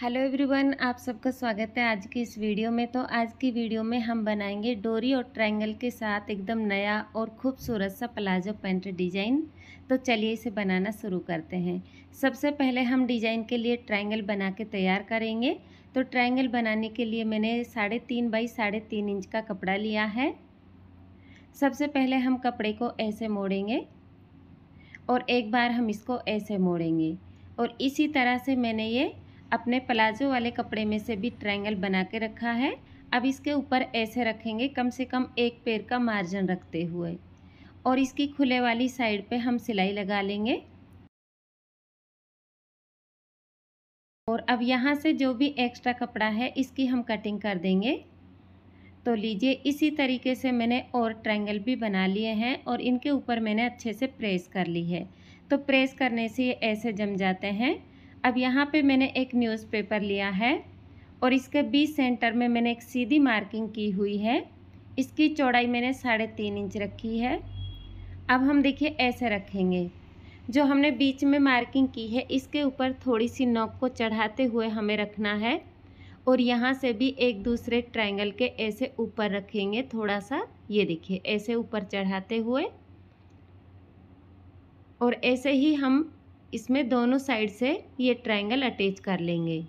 hello everyone आप सबका स्वागत है आज की इस वीडियो में तो आज की वीडियो में हम बनाएंगे डोरी और ट्रायंगल के साथ एकदम नया और खूबसूरत सा प्लाजो पेंट डिज़ाइन तो चलिए इसे बनाना शुरू करते हैं सबसे पहले हम डिज़ाइन के लिए ट्रायंगल बना के तैयार करेंगे तो ट्रायंगल बनाने के लिए मैंने साढ़े तीन बाई साढ़े तीन इंच का कपड़ा लिया है सबसे पहले हम कपड़े को ऐसे मोड़ेंगे और एक बार हम इसको ऐसे मोड़ेंगे और इसी तरह से मैंने ये अपने प्लाजो वाले कपड़े में से भी ट्रायंगल बना के रखा है अब इसके ऊपर ऐसे रखेंगे कम से कम एक पैर का मार्जिन रखते हुए और इसकी खुले वाली साइड पे हम सिलाई लगा लेंगे और अब यहाँ से जो भी एक्स्ट्रा कपड़ा है इसकी हम कटिंग कर देंगे तो लीजिए इसी तरीके से मैंने और ट्रायंगल भी बना लिए हैं और इनके ऊपर मैंने अच्छे से प्रेस कर ली है तो प्रेस करने से ये ऐसे जम जाते हैं अब यहाँ पे मैंने एक न्यूज़पेपर लिया है और इसके बीच सेंटर में मैंने एक सीधी मार्किंग की हुई है इसकी चौड़ाई मैंने साढ़े तीन इंच रखी है अब हम देखिए ऐसे रखेंगे जो हमने बीच में मार्किंग की है इसके ऊपर थोड़ी सी नोक को चढ़ाते हुए हमें रखना है और यहाँ से भी एक दूसरे ट्रायंगल के ऐसे ऊपर रखेंगे थोड़ा सा ये देखिए ऐसे ऊपर चढ़ाते हुए और ऐसे ही हम इसमें दोनों साइड से ये ट्रायंगल अटैच कर लेंगे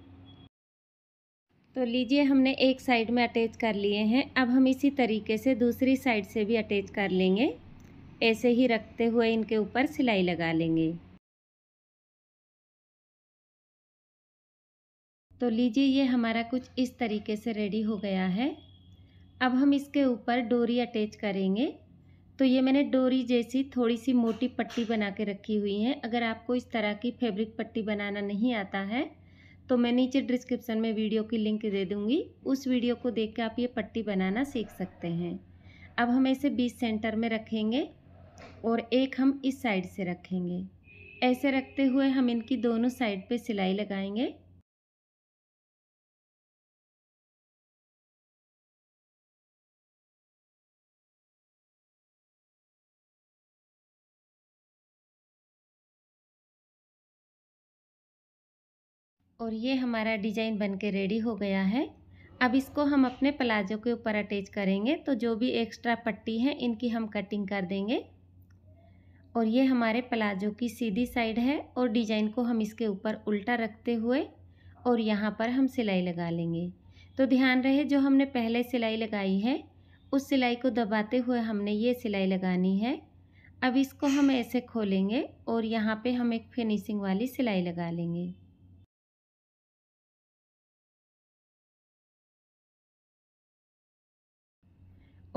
तो लीजिए हमने एक साइड में अटैच कर लिए हैं अब हम इसी तरीके से दूसरी साइड से भी अटैच कर लेंगे ऐसे ही रखते हुए इनके ऊपर सिलाई लगा लेंगे तो लीजिए ये हमारा कुछ इस तरीके से रेडी हो गया है अब हम इसके ऊपर डोरी अटैच करेंगे तो ये मैंने डोरी जैसी थोड़ी सी मोटी पट्टी बना के रखी हुई है अगर आपको इस तरह की फैब्रिक पट्टी बनाना नहीं आता है तो मैं नीचे डिस्क्रिप्शन में वीडियो की लिंक दे दूँगी उस वीडियो को देख के आप ये पट्टी बनाना सीख सकते हैं अब हम इसे बीस सेंटर में रखेंगे और एक हम इस साइड से रखेंगे ऐसे रखते हुए हम इनकी दोनों साइड पे सिलाई लगाएंगे और ये हमारा डिजाइन बन के रेडी हो गया है अब इसको हम अपने प्लाजो के ऊपर अटैच करेंगे तो जो भी एक्स्ट्रा पट्टी है इनकी हम कटिंग कर देंगे और ये हमारे प्लाजो की सीधी साइड है और डिजाइन को हम इसके ऊपर उल्टा रखते हुए और यहाँ पर हम सिलाई लगा लेंगे तो ध्यान रहे जो हमने पहले सिलाई लगाई है उस सिलाई को दबाते हुए हमने ये सिलाई लगानी है अब इसको हम ऐसे खोलेंगे और यहाँ पे हम एक फिनिशिंग वाली सिलाई लगा लेंगे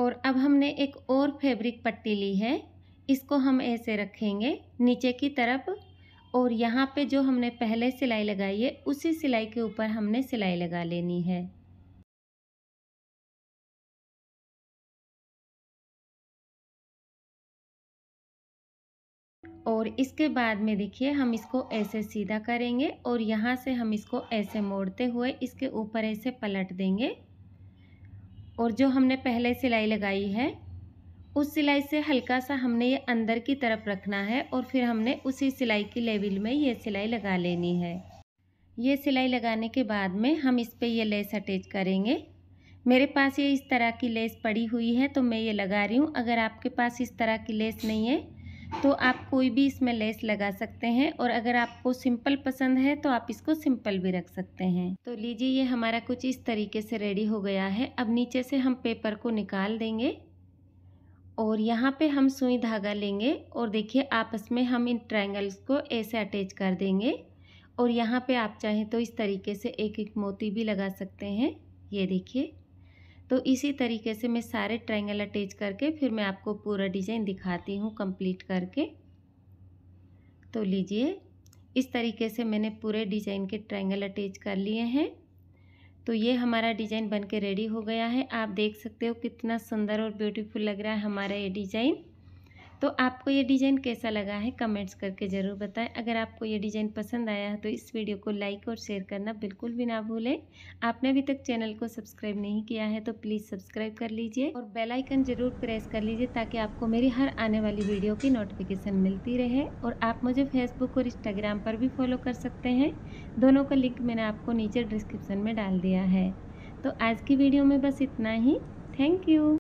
और अब हमने एक और फैब्रिक पट्टी ली है इसको हम ऐसे रखेंगे नीचे की तरफ और यहाँ पे जो हमने पहले सिलाई लगाई है उसी सिलाई के ऊपर हमने सिलाई लगा लेनी है और इसके बाद में देखिए हम इसको ऐसे सीधा करेंगे और यहाँ से हम इसको ऐसे मोड़ते हुए इसके ऊपर ऐसे पलट देंगे और जो हमने पहले सिलाई लगाई है उस सिलाई से हल्का सा हमने ये अंदर की तरफ रखना है और फिर हमने उसी सिलाई की लेवल में ये सिलाई लगा लेनी है ये सिलाई लगाने के बाद में हम इस पर यह लेस अटैच करेंगे मेरे पास ये इस तरह की लेस पड़ी हुई है तो मैं ये लगा रही हूँ अगर आपके पास इस तरह की लेस नहीं है तो आप कोई भी इसमें लेस लगा सकते हैं और अगर आपको सिंपल पसंद है तो आप इसको सिंपल भी रख सकते हैं तो लीजिए ये हमारा कुछ इस तरीके से रेडी हो गया है अब नीचे से हम पेपर को निकाल देंगे और यहाँ पे हम सुई धागा लेंगे और देखिए आपस में हम इन ट्रायंगल्स को ऐसे अटैच कर देंगे और यहाँ पे आप चाहें तो इस तरीके से एक एक मोती भी लगा सकते हैं ये देखिए तो इसी तरीके से मैं सारे ट्रायंगल अटैच करके फिर मैं आपको पूरा डिज़ाइन दिखाती हूँ कंप्लीट करके तो लीजिए इस तरीके से मैंने पूरे डिज़ाइन के ट्रायंगल अटैच कर लिए हैं तो ये हमारा डिज़ाइन बन के रेडी हो गया है आप देख सकते हो कितना सुंदर और ब्यूटीफुल लग रहा है हमारा ये डिज़ाइन तो आपको ये डिज़ाइन कैसा लगा है कमेंट्स करके ज़रूर बताएं अगर आपको ये डिज़ाइन पसंद आया है तो इस वीडियो को लाइक और शेयर करना बिल्कुल भी ना भूलें आपने अभी तक चैनल को सब्सक्राइब नहीं किया है तो प्लीज़ सब्सक्राइब कर लीजिए और बेल आइकन ज़रूर प्रेस कर लीजिए ताकि आपको मेरी हर आने वाली वीडियो की नोटिफिकेशन मिलती रहे और आप मुझे फेसबुक और इंस्टाग्राम पर भी फॉलो कर सकते हैं दोनों का लिंक मैंने आपको नीचे डिस्क्रिप्सन में डाल दिया है तो आज की वीडियो में बस इतना ही थैंक यू